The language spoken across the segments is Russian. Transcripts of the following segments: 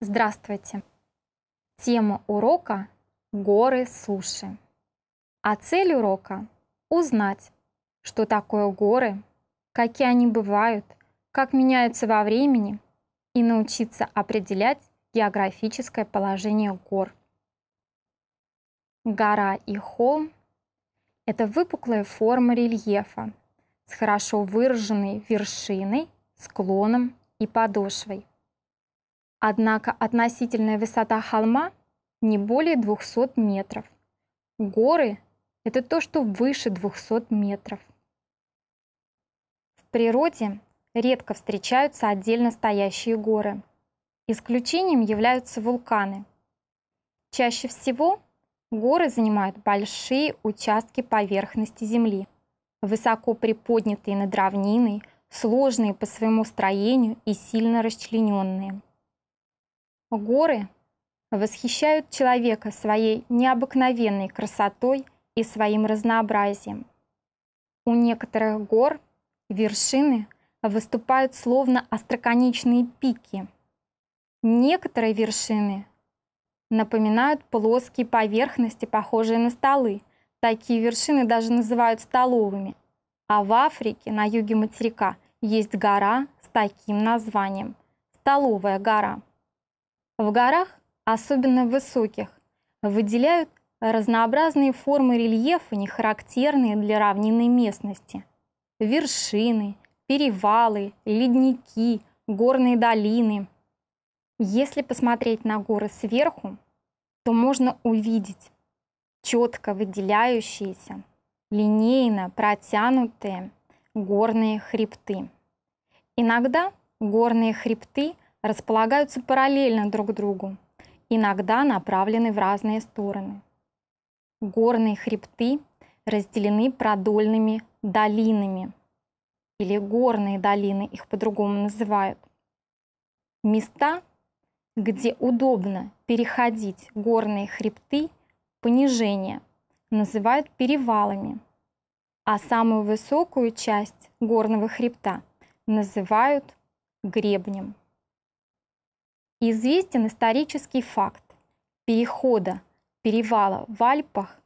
Здравствуйте! Тема урока – горы суши. А цель урока – узнать, что такое горы, какие они бывают, как меняются во времени и научиться определять географическое положение гор. Гора и холм – это выпуклая форма рельефа с хорошо выраженной вершиной, склоном и подошвой. Однако относительная высота холма не более 200 метров. Горы – это то, что выше 200 метров. В природе редко встречаются отдельно стоящие горы. Исключением являются вулканы. Чаще всего горы занимают большие участки поверхности Земли, высоко приподнятые над равниной, сложные по своему строению и сильно расчлененные – Горы восхищают человека своей необыкновенной красотой и своим разнообразием. У некоторых гор вершины выступают словно остроконечные пики. Некоторые вершины напоминают плоские поверхности, похожие на столы. Такие вершины даже называют столовыми. А в Африке, на юге материка, есть гора с таким названием – Столовая гора – в горах, особенно высоких, выделяют разнообразные формы рельефа, не характерные для равнинной местности. Вершины, перевалы, ледники, горные долины. Если посмотреть на горы сверху, то можно увидеть четко выделяющиеся, линейно протянутые горные хребты. Иногда горные хребты – располагаются параллельно друг другу, иногда направлены в разные стороны. Горные хребты разделены продольными долинами, или горные долины их по-другому называют. Места, где удобно переходить горные хребты, понижение, называют перевалами, а самую высокую часть горного хребта называют гребнем. Известен исторический факт перехода перевала в Альпах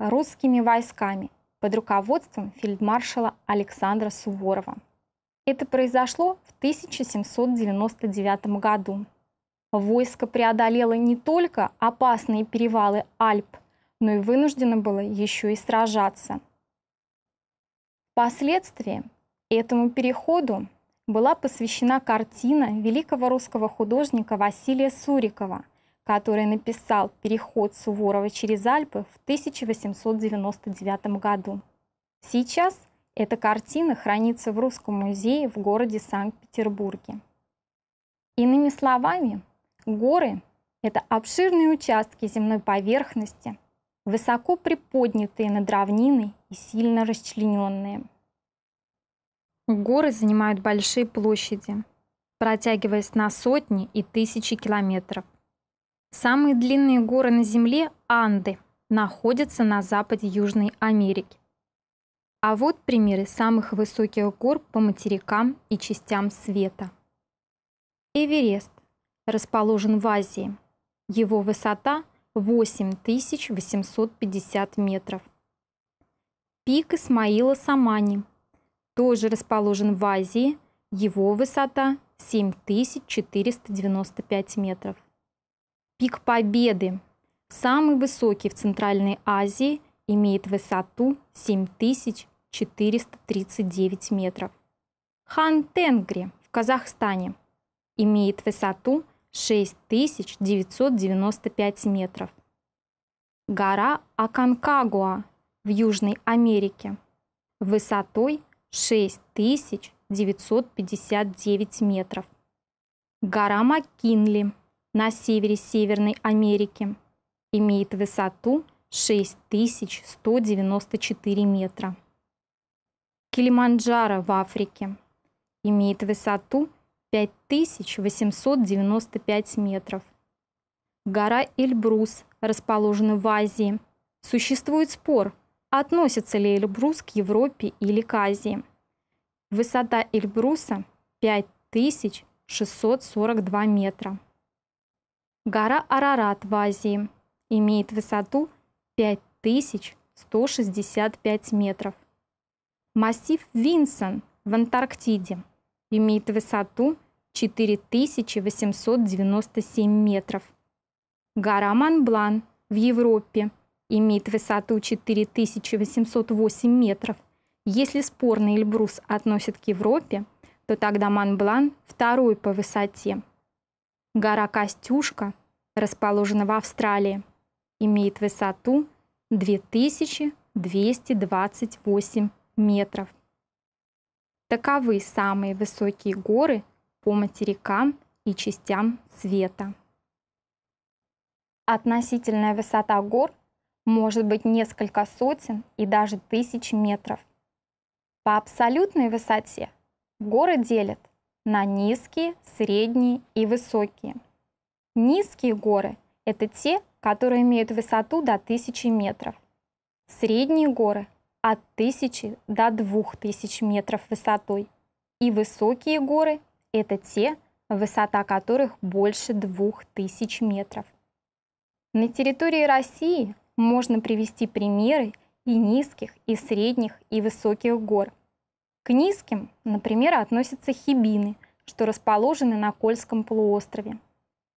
русскими войсками под руководством фельдмаршала Александра Суворова. Это произошло в 1799 году. Войско преодолело не только опасные перевалы Альп, но и вынуждено было еще и сражаться. Впоследствии этому переходу была посвящена картина великого русского художника Василия Сурикова, который написал «Переход Суворова через Альпы» в 1899 году. Сейчас эта картина хранится в Русском музее в городе Санкт-Петербурге. Иными словами, горы – это обширные участки земной поверхности, высоко приподнятые над равниной и сильно расчлененные. Горы занимают большие площади, протягиваясь на сотни и тысячи километров. Самые длинные горы на Земле – Анды, находятся на западе Южной Америки. А вот примеры самых высоких гор по материкам и частям света. Эверест расположен в Азии. Его высота 8850 метров. Пик Исмаила Самани тоже расположен в Азии. Его высота 7495 метров. Пик Победы, самый высокий в Центральной Азии, имеет высоту 7439 метров. Хан Тенгри в Казахстане имеет высоту 6995 метров. Гора Аконкагуа в Южной Америке высотой 6959 метров. Гора Маккинли на севере Северной Америки имеет высоту 6194 метра. Килиманджаро в Африке имеет высоту 5895 метров. Гора Эльбрус расположена в Азии. Существует спор – Относится ли Эльбрус к Европе или к Азии? Высота Эльбруса 5642 метра. Гора Арарат в Азии имеет высоту 5165 метров. Массив Винсон в Антарктиде имеет высоту 4897 метров. Гора Монблан в Европе имеет высоту 4808 метров. Если спорный Эльбрус относят к Европе, то тогда Монблан второй по высоте. Гора Костюшка, расположена в Австралии, имеет высоту 2228 метров. Таковы самые высокие горы по материкам и частям света. Относительная высота гор может быть несколько сотен и даже тысяч метров. По абсолютной высоте горы делят на низкие, средние и высокие. Низкие горы – это те, которые имеют высоту до 1000 метров. Средние горы – от 1000 до 2000 метров высотой. И высокие горы – это те, высота которых больше 2000 метров. На территории России можно привести примеры и низких, и средних, и высоких гор. К низким, например, относятся Хибины, что расположены на Кольском полуострове.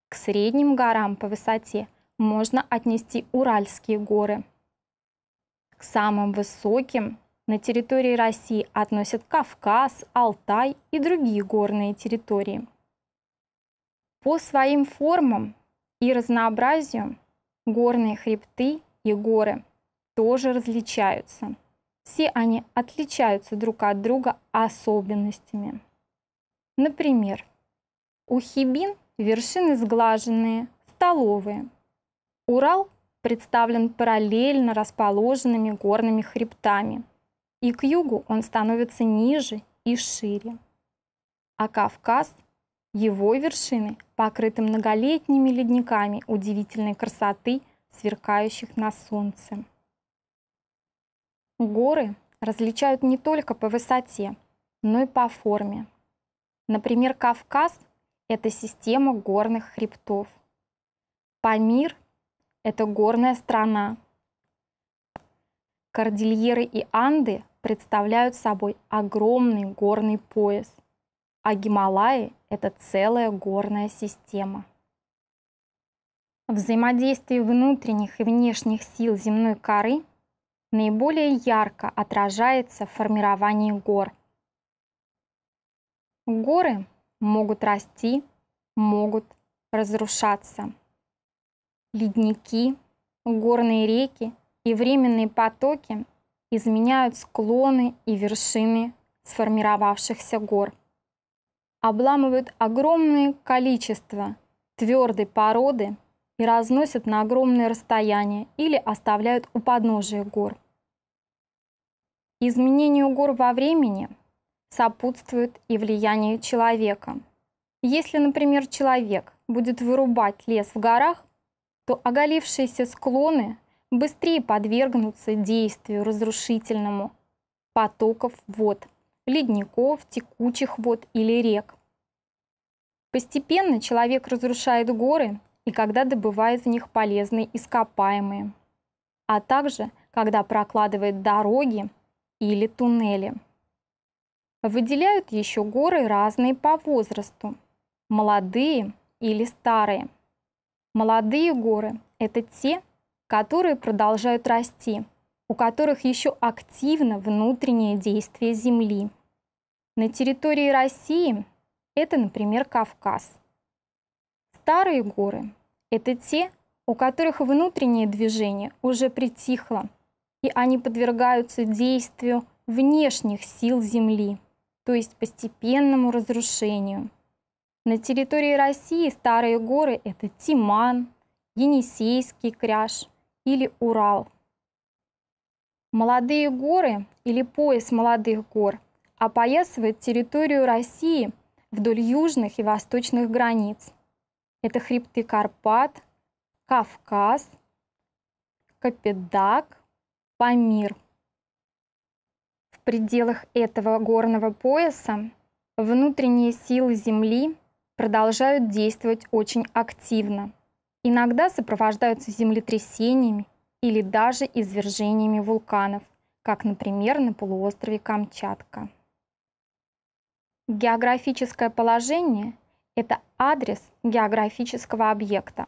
К средним горам по высоте можно отнести Уральские горы. К самым высоким на территории России относят Кавказ, Алтай и другие горные территории. По своим формам и разнообразию Горные хребты и горы тоже различаются. Все они отличаются друг от друга особенностями. Например, у Хибин вершины сглаженные, столовые. Урал представлен параллельно расположенными горными хребтами, и к югу он становится ниже и шире. А Кавказ его вершины покрыты многолетними ледниками удивительной красоты, сверкающих на солнце. Горы различают не только по высоте, но и по форме. Например, Кавказ – это система горных хребтов. Памир – это горная страна. Кордильеры и Анды представляют собой огромный горный пояс, а Гималаи это целая горная система. Взаимодействие внутренних и внешних сил земной коры наиболее ярко отражается в формировании гор. Горы могут расти, могут разрушаться. Ледники, горные реки и временные потоки изменяют склоны и вершины сформировавшихся гор – обламывают огромное количество твердой породы и разносят на огромные расстояния или оставляют у подножия гор. Изменению гор во времени сопутствует и влияние человека. Если, например, человек будет вырубать лес в горах, то оголившиеся склоны быстрее подвергнутся действию разрушительному потоков вод ледников, текучих вод или рек. Постепенно человек разрушает горы и когда добывает в них полезные ископаемые, а также когда прокладывает дороги или туннели. Выделяют еще горы разные по возрасту – молодые или старые. Молодые горы – это те, которые продолжают расти – у которых еще активно внутреннее действие Земли. На территории России это, например, Кавказ. Старые горы – это те, у которых внутреннее движение уже притихло, и они подвергаются действию внешних сил Земли, то есть постепенному разрушению. На территории России старые горы – это Тиман, Енисейский кряж или Урал – Молодые горы или пояс молодых гор опоясывает территорию России вдоль южных и восточных границ. Это хребты Карпат, Кавказ, Капедак, Памир. В пределах этого горного пояса внутренние силы Земли продолжают действовать очень активно. Иногда сопровождаются землетрясениями или даже извержениями вулканов, как, например, на полуострове Камчатка. Географическое положение – это адрес географического объекта.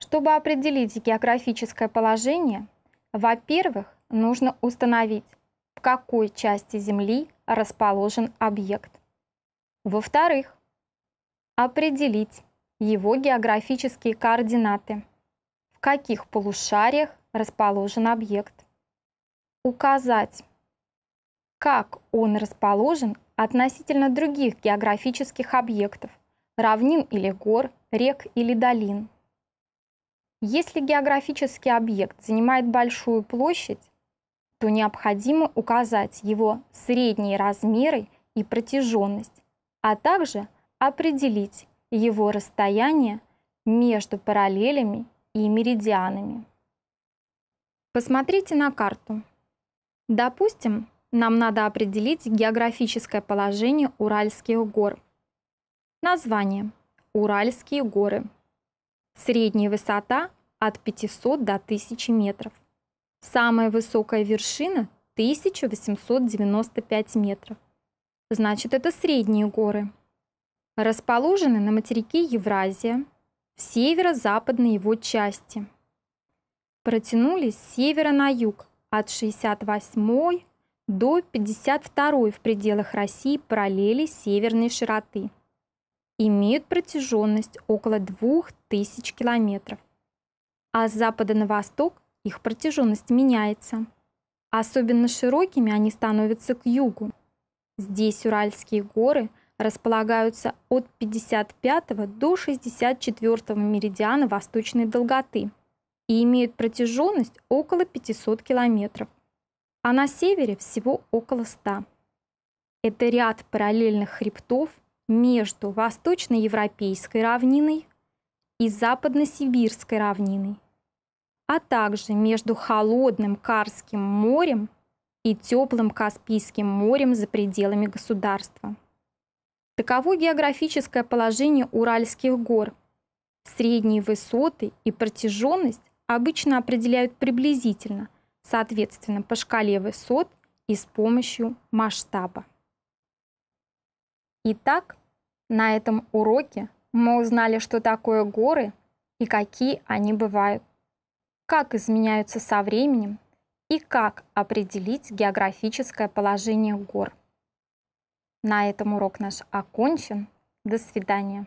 Чтобы определить географическое положение, во-первых, нужно установить, в какой части Земли расположен объект. Во-вторых, определить его географические координаты – в каких полушариях расположен объект. Указать, как он расположен относительно других географических объектов, равнин или гор, рек или долин. Если географический объект занимает большую площадь, то необходимо указать его средние размеры и протяженность, а также определить его расстояние между параллелями и меридианами. Посмотрите на карту. Допустим, нам надо определить географическое положение Уральских гор. Название. Уральские горы. Средняя высота от 500 до 1000 метров. Самая высокая вершина 1895 метров. Значит, это средние горы. Расположены на материке Евразия, в северо-западной его части. Протянулись с севера на юг от 68 до 52 в пределах России параллели северной широты. Имеют протяженность около 2000 километров. А с запада на восток их протяженность меняется. Особенно широкими они становятся к югу. Здесь Уральские горы – располагаются от 55 до 64 меридиана восточной долготы и имеют протяженность около 500 километров, а на севере всего около 100. Это ряд параллельных хребтов между восточноевропейской равниной и западносибирской равниной, а также между холодным Карским морем и теплым Каспийским морем за пределами государства. Таково географическое положение Уральских гор. Средние высоты и протяженность обычно определяют приблизительно, соответственно, по шкале высот и с помощью масштаба. Итак, на этом уроке мы узнали, что такое горы и какие они бывают, как изменяются со временем и как определить географическое положение гор. На этом урок наш окончен. До свидания.